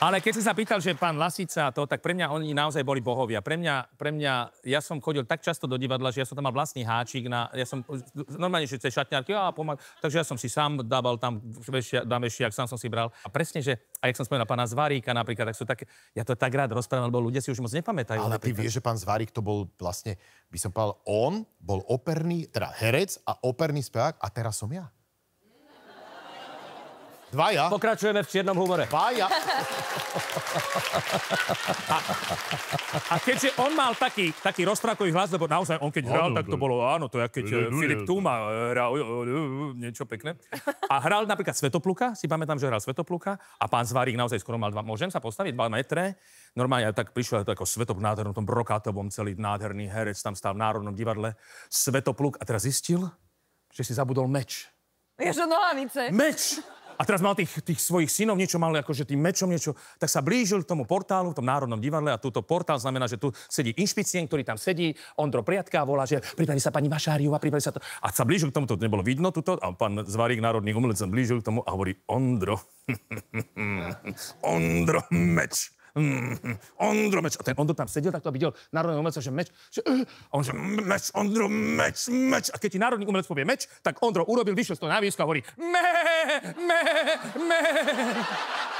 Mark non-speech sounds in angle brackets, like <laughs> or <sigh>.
Ale keď si sa pýtal, že pán Lasica a to, tak pre mňa oni naozaj boli bohovia. Pre mňa, pre mňa, ja som chodil tak často do divadla, že ja som tam mal vlastný háčik na, ja som, normálne, že cez šatňárky, a pomak, takže ja som si sám dával tam ak sám som si bral. A presne, že, a jak som spomenul pána Zvaríka napríklad, tak sú také, ja to tak rád rozprávam, lebo ľudia si už moc nepamätajú. Ale napríklad. ty vieš, že pán Zvarík to bol vlastne, by som povedal, on bol operný, teda herec a operný spevák a teraz som ja. Dvaja? Pokračujeme v čiernom humore. Dvaja? A, keďže on mal taký, taký roztrákový hlas, lebo naozaj on keď hral, tak to bolo, áno, to je keď eh, Filip Tuma eh, hral eh, niečo pekné. A hral napríklad Svetopluka, si pamätám, že hral Svetopluka a pán Zvarík naozaj skoro mal dva, môžem sa postaviť, dva metre. Normálne tak prišiel to ako Svetopluk, nádhernom tom brokátovom, celý nádherný herec, tam stál v Národnom divadle. Svetopluk a teraz zistil, že si zabudol meč. Ježo, nohavice. Meč! A teraz mal tých, tých svojich synov, niečo mal akože tým mečom niečo, tak sa blížil k tomu portálu, v tom Národnom divadle a túto portál znamená, že tu sedí inšpicien, ktorý tam sedí, Ondro Priatka a volá, že pripraví sa pani a pripraví sa to. A sa blížil k tomu, to nebolo vidno, tuto, a pán Zvarík, národný umelec, sa blížil k tomu a hovorí, Ondro, <laughs> Ondro, meč. Mm-hmm. Ondro Meč. A ten Ondro tam sedel, tak to videl národný umelec, že Meč. Že, uh, a on že Meč, Ondro, Meč, Meč. A keď ti národný umelec povie Meč, tak Ondro urobil, vyššie z toho na a hovorí Me, me, me.